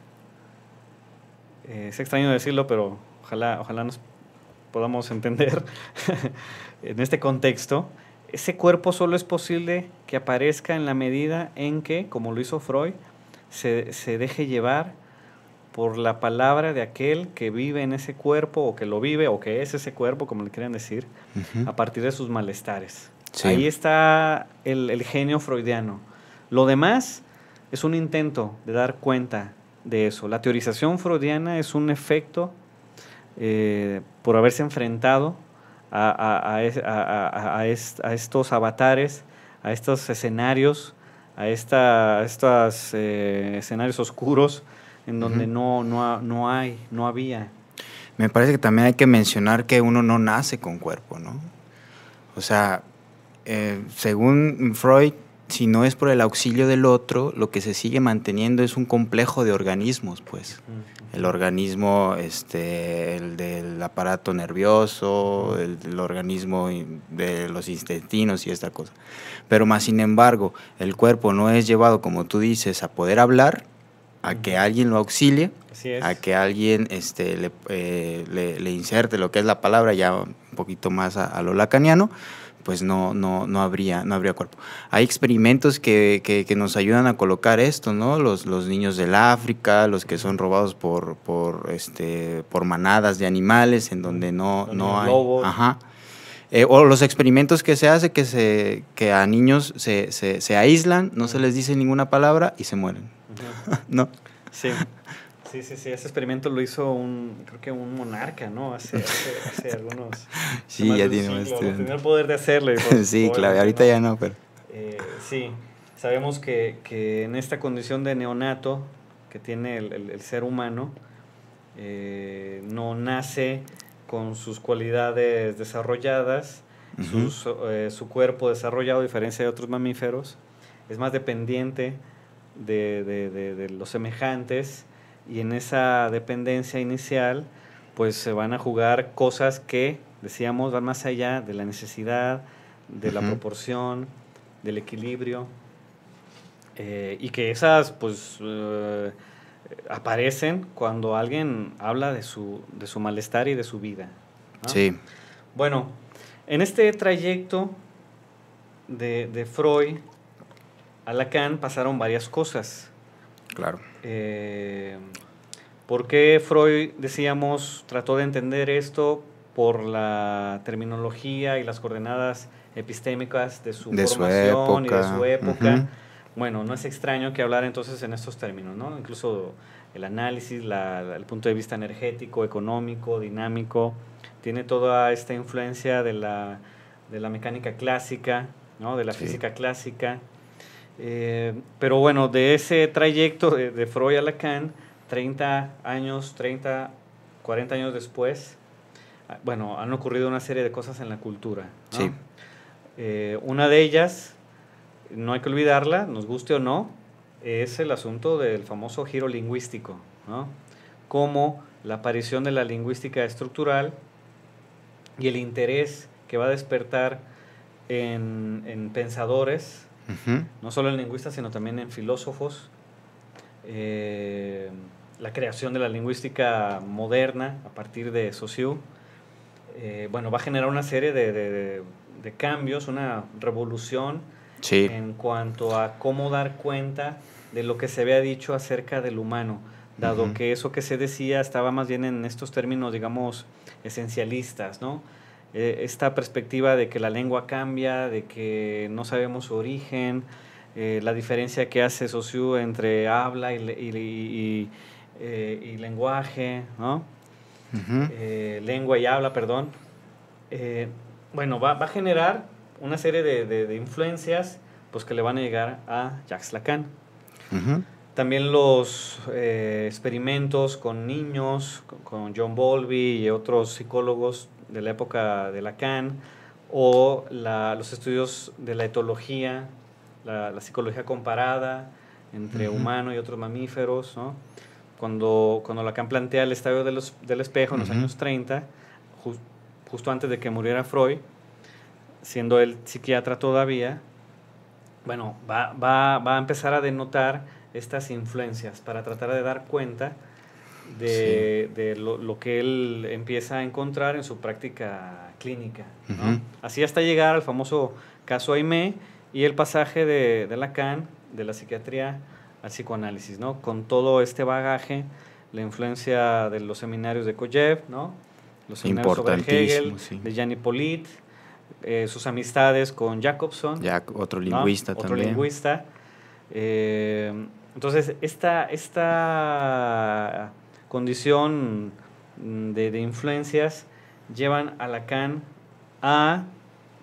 eh, es extraño decirlo, pero ojalá, ojalá nos podamos entender en este contexto, ese cuerpo solo es posible que aparezca en la medida en que, como lo hizo Freud, se, se deje llevar por la palabra de aquel que vive en ese cuerpo o que lo vive o que es ese cuerpo, como le quieran decir, a partir de sus malestares. Ahí está el, genio freudiano. Lo demás es un intento de dar cuenta de eso. La teorización freudiana es un efecto eh, por haberse enfrentado a, estos avatares, a estos escenarios, a, estos eh, escenarios oscuros en donde no, no, no hay, no había. Me parece que también hay que mencionar que uno no nace con cuerpo, ¿no? O sea, eh, según Freud, si no es por el auxilio del otro, lo que se sigue manteniendo es un complejo de organismos, pues. El organismo, este, del aparato nervioso, el organismo de los intestinos y esta cosa. Pero más sin embargo, el cuerpo no es llevado, como tú dices, a poder hablar, a que alguien lo auxilie, a que alguien este, eh, le, inserte lo que es la palabra ya un poquito más a, lo lacaniano, pues no, no, no, habría, no habría cuerpo. Hay experimentos que, nos ayudan a colocar esto, ¿no? Los, los niños del África, los que son robados por, por, este, por manadas de animales en donde no, no hay... Eh, o los experimentos que se hace que, se, que a niños se, se, se aíslan, no se les dice ninguna palabra y se mueren. ¿No? Sí. Sí, sí, ese experimento lo hizo un, creo que un monarca, ¿no? Hace, hace, algunos... sí, ya tiene el poder de hacerlo. sí, claro, ahorita ya no, pero... Eh, sí, sabemos que, que, en esta condición de neonato que tiene el, el, ser humano, eh, no nace con sus cualidades desarrolladas, eh, su cuerpo desarrollado, a diferencia de otros mamíferos, es más dependiente de, los semejantes y en esa dependencia inicial pues se van a jugar cosas que, decíamos, van más allá de la necesidad, de la proporción, del equilibrio, eh, y que esas pues eh, aparecen cuando alguien habla de su, de su malestar y de su vida. Sí. Bueno, en este trayecto de, de Freud a Lacan pasaron varias cosas. Claro. Eh, ¿Por qué Freud, decíamos, trató de entender esto por la terminología y las coordenadas epistémicas de su y su época? Bueno, no es extraño que hablar entonces en estos términos, ¿no? Incluso el análisis, el punto de vista energético, económico, dinámico, tiene toda esta influencia de la, mecánica clásica, ¿no? De la física clásica. Eh, pero bueno, de ese trayecto de, Freud a Lacan, 30 años, 30, 40 años después, ah, bueno, han ocurrido una serie de cosas en la cultura. Eh, una de ellas, no hay que olvidarla, nos guste o no, es el asunto del famoso giro lingüístico, Como la aparición de la lingüística estructural y el interés que va a despertar en, en pensadores no solo en lingüistas, sino también en filósofos. Eh, la creación de la lingüística moderna a partir de Saussure, eh, bueno, va a generar una serie de, cambios, una revolución en cuanto a cómo dar cuenta de lo que se había dicho acerca del humano, dado que eso que se decía estaba más bien en estos términos, digamos, esencialistas, ¿no? Eh, esta perspectiva de que la lengua cambia, de que no sabemos su origen, eh, la diferencia que hace Sociú entre habla y, eh, lenguaje, ¿no? lengua y habla, perdón. bueno, va, a generar una serie de, influencias pues, que le van a llegar a Jacques Lacan. también los experimentos con niños, con John Bowlby y otros psicólogos de la época de Lacan, o los estudios de la etología, la, psicología comparada entre humano y otros mamíferos, Cuando, cuando Lacan plantea el estadio del espejo en los años 30, justo antes de que muriera Freud, siendo él psiquiatra todavía, bueno, va, va a empezar a denotar estas influencias para tratar de dar cuenta de, lo, que él empieza a encontrar en su práctica clínica. Así hasta llegar al famoso caso Aimé y el pasaje de, Lacan, de la psiquiatría al psicoanálisis, ¿no? Con todo este bagaje, la influencia de los seminarios de Koyev, ¿no? Los seminarios sobre Hegel, de Janipolit, Polit, eh, sus amistades con Jacobson. otro lingüista también. lingüista. Eh, entonces, esta, esta condición mm, de, influencias llevan a Lacan a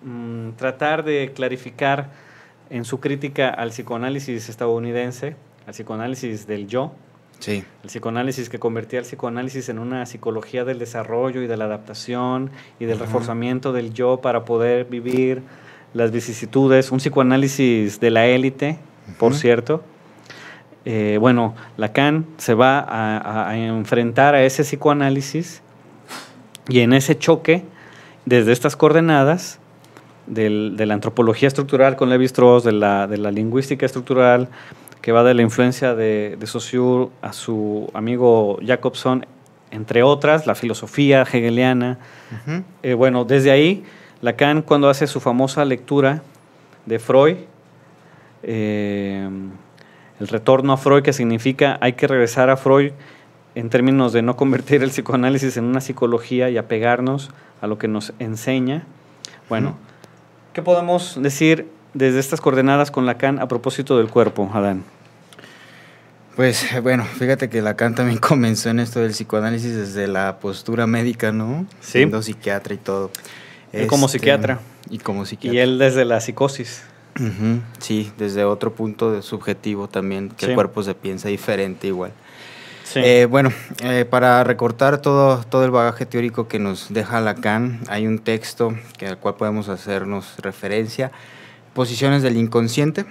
mm, tratar de clarificar en su crítica al psicoanálisis estadounidense, al psicoanálisis del yo, El psicoanálisis que convertía el psicoanálisis en una psicología del desarrollo y de la adaptación y del reforzamiento del yo para poder vivir las vicisitudes. Un psicoanálisis de la élite, por cierto, eh, bueno, Lacan se va a, enfrentar a ese psicoanálisis y en ese choque, desde estas coordenadas, de la antropología estructural con Levi-Strauss, de la, lingüística estructural, que va de la influencia de, de Saussure a su amigo Jacobson, entre otras, la filosofía hegeliana. Eh, bueno, desde ahí, Lacan, cuando hace su famosa lectura de Freud, eh, el retorno a Freud, que significa hay que regresar a Freud en términos de no convertir el psicoanálisis en una psicología y apegarnos a lo que nos enseña. Bueno, ¿qué podemos decir desde estas coordenadas con Lacan a propósito del cuerpo, Adán? Pues bueno, fíjate que Lacan también comenzó en esto del psicoanálisis desde la postura médica, ¿no? Sí. Siendo psiquiatra y todo. como este, psiquiatra. Y como psiquiatra. Y él desde la psicosis. Sí, desde otro punto de subjetivo también, que el cuerpo se piensa diferente igual. Eh, bueno, eh, para recortar todo, todo el bagaje teórico que nos deja Lacan, hay un texto que, al cual podemos hacernos referencia, Posiciones del Inconsciente,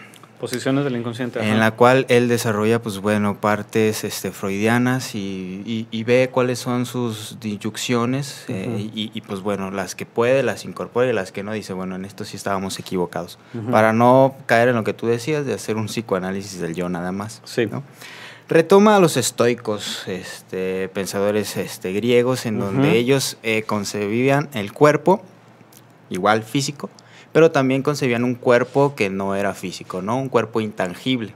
posiciones del inconsciente. En la cual él desarrolla, pues bueno, partes este, freudianas y, ve cuáles son sus disyucciones eh, y, pues bueno, las que puede, las incorpora y las que no, dice, bueno, en esto sí estábamos equivocados. Para no caer en lo que tú decías de hacer un psicoanálisis del yo nada más. ¿no? retoma a los estoicos, este, pensadores este, griegos, en donde ellos eh, concebían el cuerpo, igual físico, pero también concebían un cuerpo que no era físico, ¿no? Un cuerpo intangible.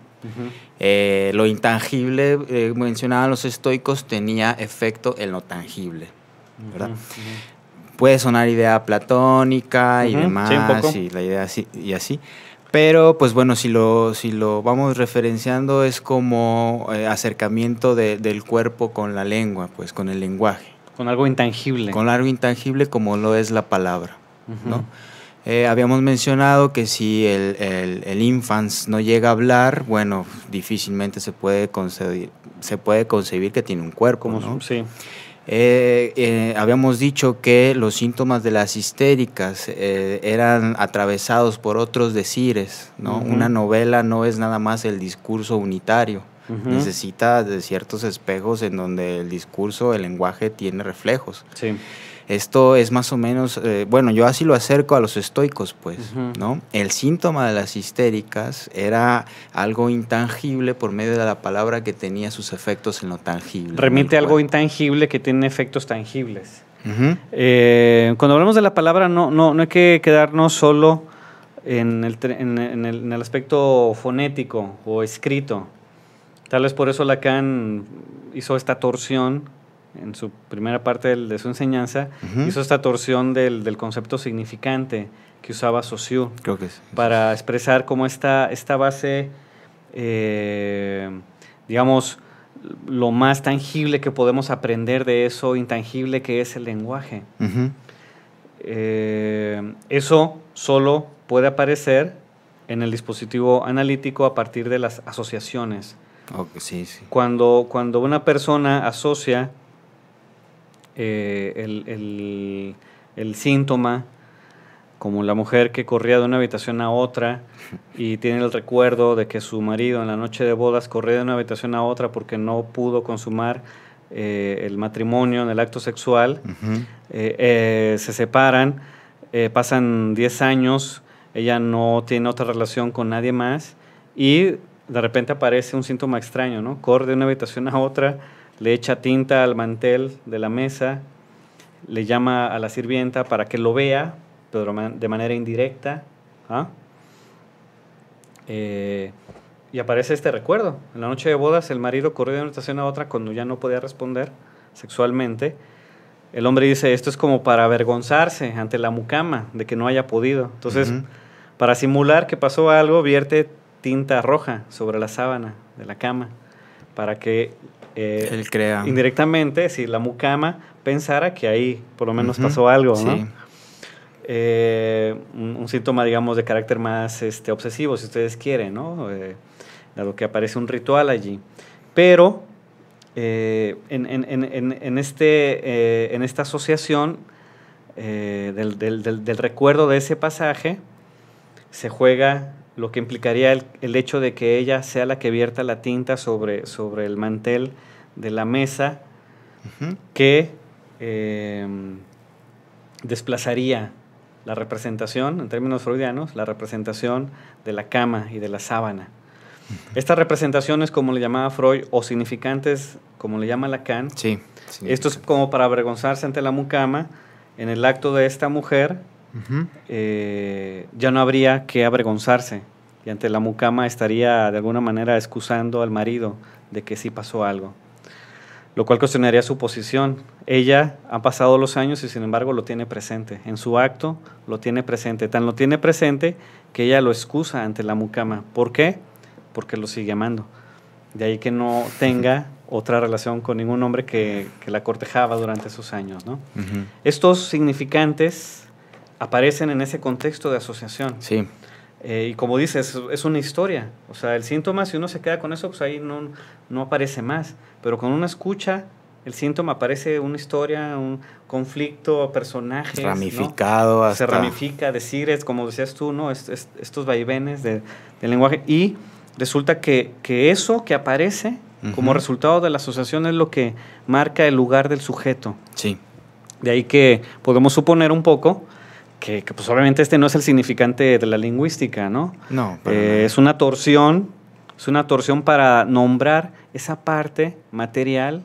Eh, lo intangible, eh, mencionaban los estoicos, tenía efecto en lo tangible, ¿verdad? Puede sonar idea platónica y demás, sí, y la idea así, y así. Pero, pues bueno, si lo, si lo vamos referenciando, es como eh, acercamiento del cuerpo con la lengua, pues con el lenguaje. Con algo intangible. Con algo intangible como lo es la palabra, ¿no? Eh, habíamos mencionado que si el, el, no llega a hablar, bueno, difícilmente se puede concebir, se puede concebir que tiene un cuerpo. Eh, eh, habíamos dicho que los síntomas de las histéricas eran atravesados por otros decires, ¿no? Una novela no es nada más el discurso unitario. Necesita de ciertos espejos en donde el discurso, el lenguaje tiene reflejos. Sí. Esto es más o menos, eh, bueno, yo así lo acerco a los estoicos, pues, ¿no? El síntoma de las histéricas era algo intangible por medio de la palabra que tenía sus efectos en lo tangible. Remite algo intangible que tiene efectos tangibles. Eh, cuando hablamos de la palabra, no, no, no hay que quedarnos solo en el, el, en el aspecto fonético o escrito. Tal vez por eso Lacan hizo esta torsión en su primera parte de, su enseñanza, hizo esta torsión del, concepto significante que usaba Sociú para expresar cómo esta, esta base, eh, digamos, lo más tangible que podemos aprender de eso intangible que es el lenguaje. Eh, eso solo puede aparecer en el dispositivo analítico a partir de las asociaciones. Cuando, cuando una persona asocia eh, el, el, síntoma, como la mujer que corría de una habitación a otra y tiene el recuerdo de que su marido en la noche de bodas corría de una habitación a otra porque no pudo consumar eh, el matrimonio en el acto sexual, eh, se separan, pasan 10 años, ella no tiene otra relación con nadie más y de repente aparece un síntoma extraño, ¿no? Corre de una habitación a otra, le echa tinta al mantel de la mesa, le llama a la sirvienta para que lo vea, pero de manera indirecta. ¿ah? Eh, y aparece este recuerdo. En la noche de bodas, el marido corrió de una estación a otra cuando ya no podía responder sexualmente. El hombre dice, esto es como para avergonzarse ante la mucama de que no haya podido. Entonces, para simular que pasó algo, vierte tinta roja sobre la sábana de la cama para que eh, indirectamente, si la mucama pensara que ahí por lo menos pasó algo, ¿no? Eh, un, síntoma, digamos, de carácter más este, obsesivo, si ustedes quieren, ¿no? Eh, dado que aparece un ritual allí. Pero eh, en, este, en esta asociación del, recuerdo de ese pasaje, se juega lo que implicaría el, hecho de que ella sea la que vierta la tinta sobre, sobre el mantel de la mesa que eh, desplazaría la representación, en términos freudianos, la representación de la cama y de la sábana. Estas representaciones, como le llamaba Freud, o significantes, como le llama Lacan, esto es como para avergonzarse ante la mucama, en el acto de esta mujer eh, ya no habría que avergonzarse y ante la mucama estaría de alguna manera excusando al marido de que sí pasó algo lo cual cuestionaría su posición. Ella ha pasado los años y sin embargo lo tiene presente. En su acto lo tiene presente. Tan lo tiene presente que ella lo excusa ante la mucama. ¿Por qué? Porque lo sigue amando. De ahí que no tenga otra relación con ningún hombre que, la cortejaba durante esos años. Estos significantes aparecen en ese contexto de asociación. Sí. Eh, y como dices, es una historia. O sea, el síntoma, si uno se queda con eso, pues ahí no, no aparece más. Pero con una escucha, el síntoma aparece una historia, un conflicto, personajes. Ramificado. Hasta... Se ramifica, decir, es como decías tú, ¿no? estos vaivenes del lenguaje. Y resulta que, que eso que aparece como resultado de la asociación es lo que marca el lugar del sujeto. Sí. De ahí que podemos suponer un poco que, pues obviamente este no es el significante de la lingüística, ¿no? No. Eh, es una torsión, es una torsión para nombrar esa parte material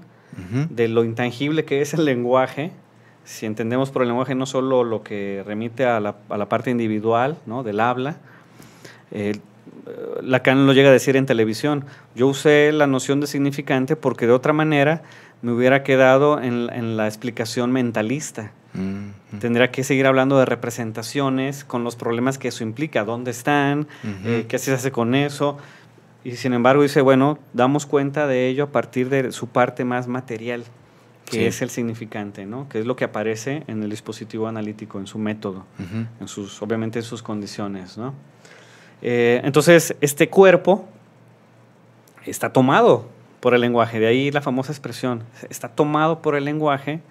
de lo intangible que es el lenguaje. Si entendemos por el lenguaje no solo lo que remite a la, a la parte individual, ¿no? Del habla. Eh, eh Lacan lo llega a decir en televisión. Yo usé la noción de significante porque de otra manera me hubiera quedado en, la explicación mentalista. Mm, mm. Tendría que seguir hablando de representaciones, con los problemas que eso implica, dónde están, eh, qué se hace con eso. Y sin embargo dice, bueno, damos cuenta de ello a partir de su parte más material, que es el significante, ¿no? que es lo que aparece en el dispositivo analítico, en su método, en sus, obviamente en sus condiciones. Eh, entonces, este cuerpo está tomado por el lenguaje. De ahí la famosa expresión, está tomado por el lenguaje,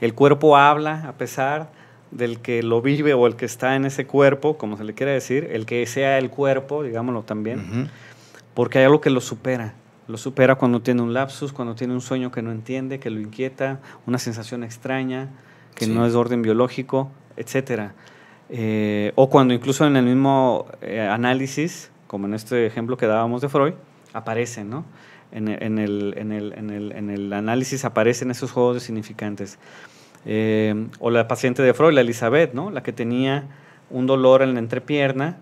el cuerpo habla a pesar del que lo vive o el que está en ese cuerpo, como se le quiere decir, el que sea el cuerpo, digámoslo también, porque hay algo que lo supera. Lo supera cuando tiene un lapsus, cuando tiene un sueño que no entiende, que lo inquieta, una sensación extraña, que no es de orden biológico, etcétera. Eh, o cuando incluso en el mismo eh, análisis, como en este ejemplo que dábamos de Freud, aparece, ¿no? en, en, el, en, el, en, el, análisis aparecen esos juegos de significantes. Eh, o la paciente de Freud, la Elizabeth, ¿no? la que tenía un dolor en la entrepierna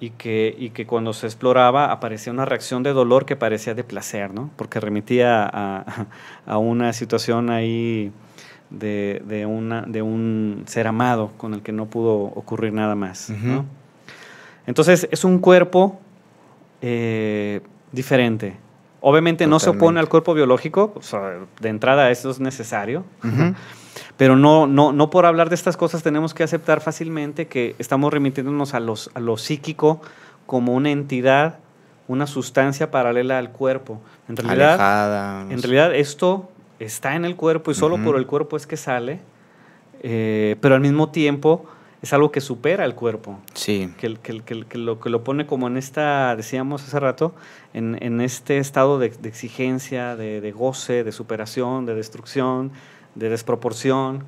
y que, y que cuando se exploraba aparecía una reacción de dolor que parecía de placer, ¿no? porque remitía a, a una situación ahí de, de, una, de un ser amado con el que no pudo ocurrir nada más. Entonces es un cuerpo eh, diferente. Obviamente no se opone al cuerpo biológico, de entrada eso es necesario, pero no, no, por hablar de estas cosas tenemos que aceptar fácilmente que estamos remitiéndonos a, los, a lo psíquico como una entidad, una sustancia paralela al cuerpo. En realidad, en realidad esto está en el cuerpo y solo por el cuerpo es que sale, eh, pero al mismo tiempo es algo que supera el cuerpo. Sí. Que, que, lo, que lo pone como en esta, decíamos hace rato, en, este estado de, exigencia, de, goce, de superación, de destrucción, de desproporción.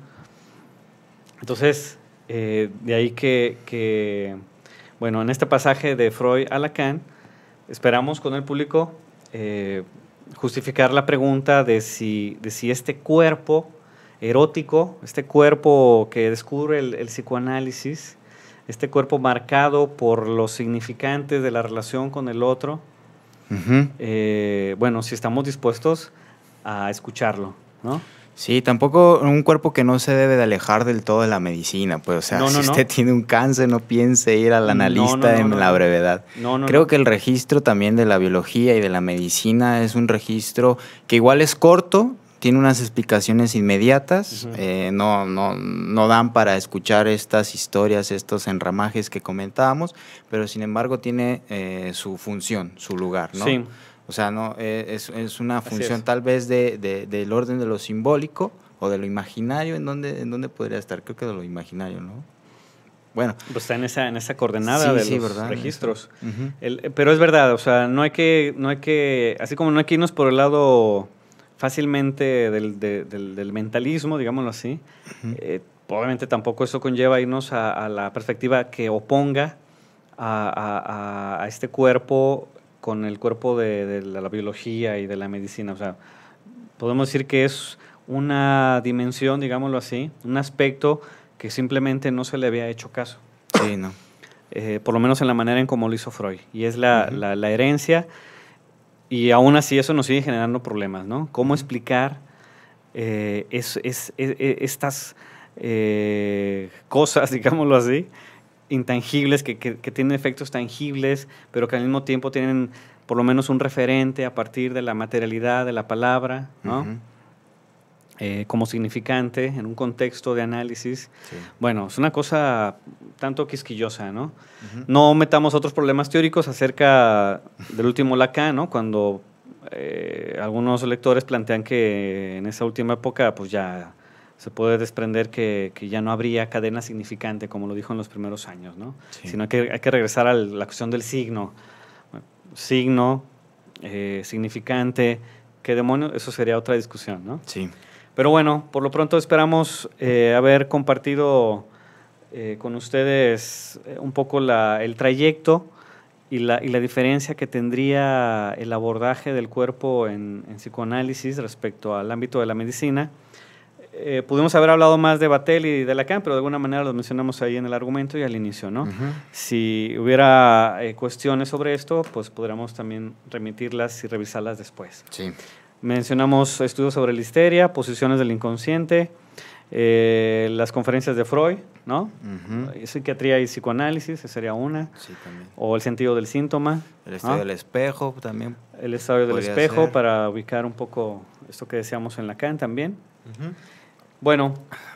Entonces, eh, de ahí que, bueno, en este pasaje de Freud a Lacan, esperamos con el público eh, justificar la pregunta de si, este cuerpo erótico, este cuerpo que descubre el, psicoanálisis, este cuerpo marcado por los significantes de la relación con el otro, eh, bueno, si estamos dispuestos a escucharlo, ¿no? Sí, tampoco un cuerpo que no se debe de alejar del todo de la medicina, pues, o sea, si usted tiene un cáncer, no piense ir al analista en la brevedad. Creo que el registro también de la biología y de la medicina es un registro que igual es corto, tiene unas explicaciones inmediatas, eh, no, no, dan para escuchar estas historias, estos enramajes que comentábamos, pero sin embargo tiene eh, su función, su lugar, ¿no? Sí. O sea, no, eh, es, una función tal vez del orden de lo simbólico o de lo imaginario, ¿en dónde, ¿en podría estar? Creo que de lo imaginario, ¿no? Bueno. Pues está en esa, en esa coordenada de los registros. pero es verdad, o sea, no hay que, no hay que, así como no hay que irnos por el lado fácilmente del, mentalismo, digámoslo así. probablemente eh, obviamente tampoco eso conlleva irnos a, la perspectiva que oponga a, este cuerpo con el cuerpo de, la, biología y de la medicina. O sea, podemos decir que es una dimensión, digámoslo así, un aspecto que simplemente no se le había hecho caso. Sí, no. Eh, por lo menos en la manera en cómo lo hizo Freud. Y es la herencia y aún así eso nos sigue generando problemas, ¿no? ¿Cómo explicar eh, es, es, e, estas eh, cosas, digámoslo así, intangibles, que, que, tienen efectos tangibles, pero que al mismo tiempo tienen por lo menos un referente a partir de la materialidad de la palabra, ¿no? Eh, como significante en un contexto de análisis, bueno, es una cosa tanto quisquillosa, ¿no? No metamos otros problemas teóricos acerca del último Lacan, ¿no? Cuando eh, algunos lectores plantean que en esa última época, pues ya se puede desprender que, ya no habría cadena significante, como lo dijo en los primeros años, ¿no? Sino que hay que regresar a la cuestión del signo. signo, eh, significante, qué demonio, eso sería otra discusión, ¿no? Sí. Pero bueno, por lo pronto esperamos eh, haber compartido eh, con ustedes eh, un poco el trayecto y la, diferencia que tendría el abordaje del cuerpo en, psicoanálisis respecto al ámbito de la medicina. pudimos haber hablado más de Batel y de Lacan, pero de alguna manera los mencionamos ahí en el argumento y al inicio, ¿no? Si hubiera cuestiones sobre esto, pues podríamos también remitirlas y revisarlas después. Sí. Mencionamos estudios sobre la histeria, posiciones del inconsciente, eh, las conferencias de Freud, ¿no? Eh, psiquiatría y psicoanálisis, esa sería una. O el sentido del síntoma. El estado del espejo también. El estado del espejo para ubicar un poco esto que decíamos en Lacan también. Bueno,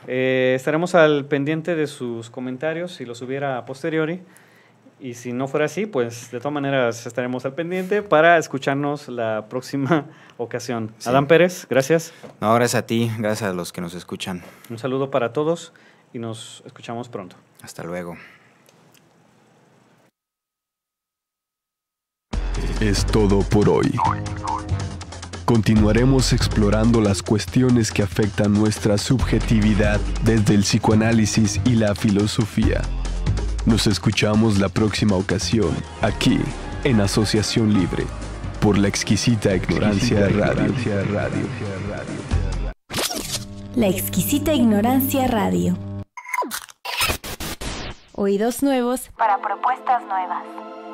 eh, estaremos al pendiente de sus comentarios si los hubiera a posteriori. Y si no fuera así, pues de todas maneras estaremos al pendiente para escucharnos la próxima ocasión. Adán Pérez, gracias. No, gracias a ti, gracias a los que nos escuchan. Un saludo para todos y nos escuchamos pronto. Hasta luego. Es todo por hoy. Continuaremos explorando las cuestiones que afectan nuestra subjetividad desde el psicoanálisis y la filosofía. Nos escuchamos la próxima ocasión, aquí, en Asociación Libre, por la exquisita ignorancia, de radio. radio. La exquisita ignorancia radio. Oídos nuevos para propuestas nuevas.